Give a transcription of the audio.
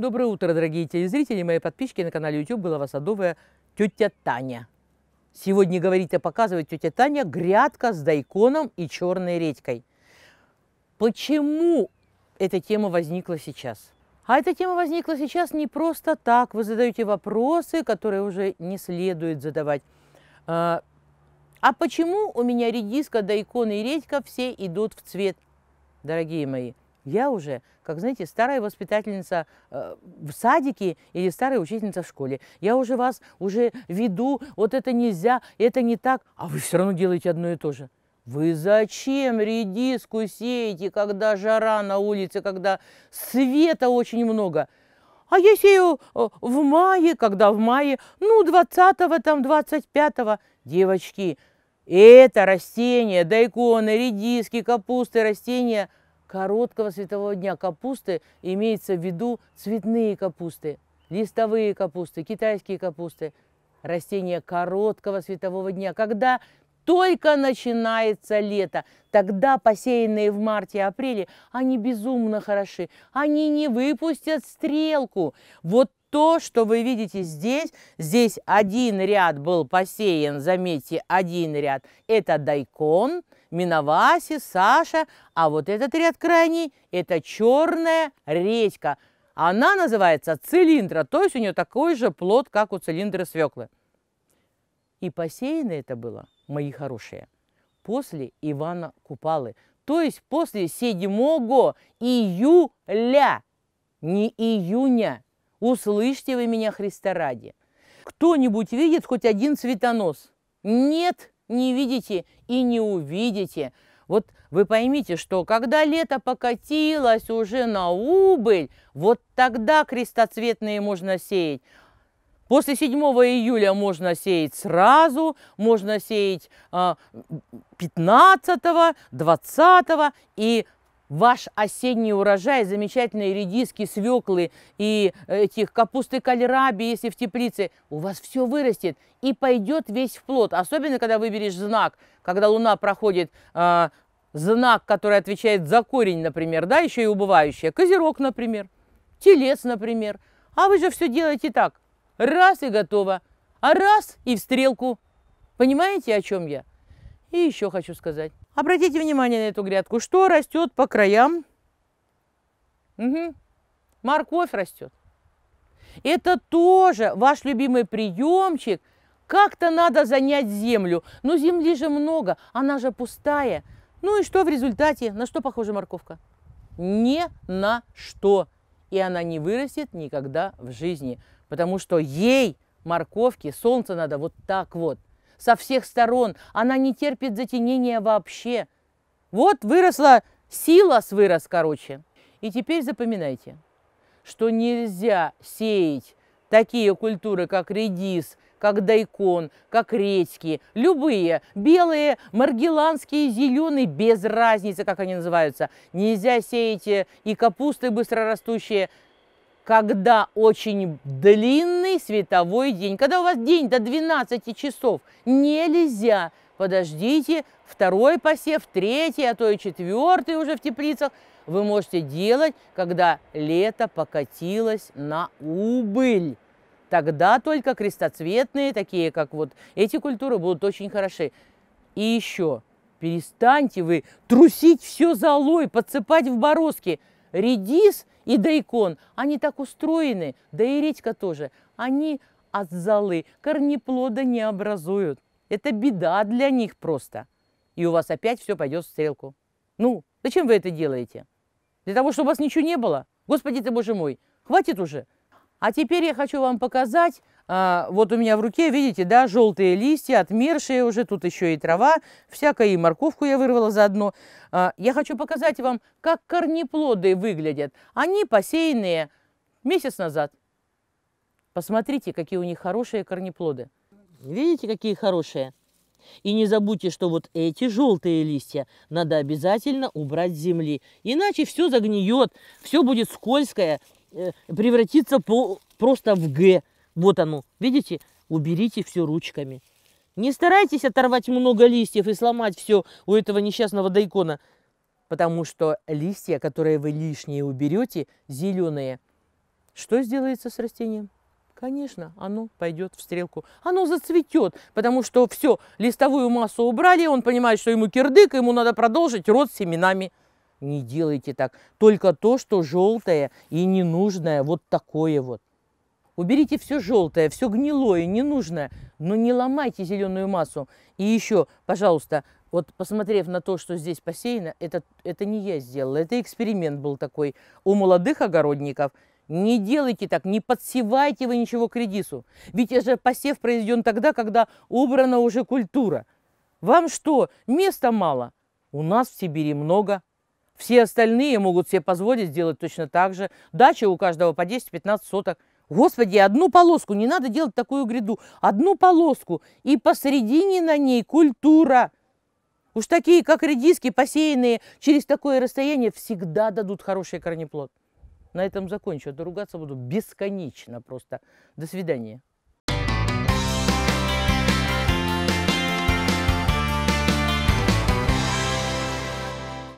Доброе утро, дорогие телезрители, мои подписчики на канале YouTube была вас садовая тетя Таня. Сегодня говорить и показывать тетя Таня грядка с дайконом и черной редькой. Почему эта тема возникла сейчас? А эта тема возникла сейчас не просто так. Вы задаете вопросы, которые уже не следует задавать. А, а почему у меня редиска, дайкон и редька все идут в цвет, дорогие мои? Я уже, как знаете, старая воспитательница э, в садике или старая учительница в школе. Я уже вас уже веду, вот это нельзя, это не так, а вы все равно делаете одно и то же. Вы зачем редиску сеете, когда жара на улице, когда света очень много? А я сею э, в мае, когда в мае, ну, 20-го, там, 25-го. Девочки, это растения, дайконы, редиски, капусты, растения – короткого светового дня капусты имеется в виду цветные капусты, листовые капусты, китайские капусты, растения короткого светового дня, когда только начинается лето. Тогда посеянные в марте-апреле, они безумно хороши. Они не выпустят стрелку. Вот то, что вы видите здесь, здесь один ряд был посеян, заметьте, один ряд. Это дайкон – Миноваси, Саша, а вот этот ряд крайний – это черная редька. Она называется цилиндра, то есть у нее такой же плод, как у цилиндра свеклы. И посеяно это было, мои хорошие, после Ивана Купалы, то есть после 7 июля, не июня. Услышьте вы меня, Христа ради. Кто-нибудь видит хоть один цветонос? Нет, не видите и не увидите. Вот вы поймите, что когда лето покатилось уже на убыль, вот тогда крестоцветные можно сеять. После 7 июля можно сеять сразу, можно сеять 15, а, 20 и ваш осенний урожай, замечательные редиски, свеклы и э, этих капусты кальраби, если в теплице, у вас все вырастет и пойдет весь в плод. Особенно, когда выберешь знак, когда луна проходит э, знак, который отвечает за корень, например, да, еще и убывающая, козерог, например, телец, например. А вы же все делаете так, раз и готово, а раз и в стрелку. Понимаете, о чем я? И еще хочу сказать. Обратите внимание на эту грядку. Что растет по краям? Угу. Морковь растет. Это тоже ваш любимый приемчик. Как-то надо занять землю. Но земли же много, она же пустая. Ну и что в результате? На что похожа морковка? Не на что. И она не вырастет никогда в жизни. Потому что ей, морковке, солнце надо вот так вот – со всех сторон. Она не терпит затенения вообще. Вот выросла сила, с вырос, короче. И теперь запоминайте, что нельзя сеять такие культуры, как редис, как дайкон, как редьки, любые, белые, маргеланские, зеленые, без разницы, как они называются. Нельзя сеять э, и капусты быстрорастущие, когда очень длинный световой день, когда у вас день до 12 часов, нельзя. Подождите, второй посев, третий, а то и четвертый уже в теплицах. Вы можете делать, когда лето покатилось на убыль. Тогда только крестоцветные, такие как вот эти культуры, будут очень хороши. И еще, перестаньте вы трусить все золой, подсыпать в бороздки. Редис – и дайкон. Они так устроены, да и редька тоже. Они от золы корнеплода не образуют. Это беда для них просто. И у вас опять все пойдет в стрелку. Ну, зачем вы это делаете? Для того, чтобы у вас ничего не было? Господи ты, боже мой, хватит уже. А теперь я хочу вам показать а, вот у меня в руке, видите, да, желтые листья, отмершие уже, тут еще и трава, всякая и морковку я вырвала заодно. А, я хочу показать вам, как корнеплоды выглядят. Они посеянные месяц назад. Посмотрите, какие у них хорошие корнеплоды. Видите, какие хорошие? И не забудьте, что вот эти желтые листья надо обязательно убрать с земли. Иначе все загниет, все будет скользкое, э, превратится по, просто в Г. Вот оно, видите? Уберите все ручками. Не старайтесь оторвать много листьев и сломать все у этого несчастного дайкона, потому что листья, которые вы лишние уберете, зеленые, что сделается с растением? Конечно, оно пойдет в стрелку. Оно зацветет, потому что все, листовую массу убрали, он понимает, что ему кирдык, ему надо продолжить род семенами. Не делайте так. Только то, что желтое и ненужное, вот такое вот. Уберите все желтое, все гнилое, ненужное, но не ломайте зеленую массу. И еще, пожалуйста, вот посмотрев на то, что здесь посеяно, это, это не я сделала, это эксперимент был такой у молодых огородников. Не делайте так, не подсевайте вы ничего к редису. Ведь это же посев произведен тогда, когда убрана уже культура. Вам что, места мало? У нас в Сибири много. Все остальные могут себе позволить сделать точно так же. Дача у каждого по 10-15 соток – Господи, одну полоску, не надо делать такую гряду, одну полоску, и посередине на ней культура. Уж такие, как редиски, посеянные через такое расстояние, всегда дадут хороший корнеплод. На этом закончу, а то ругаться буду бесконечно просто. До свидания.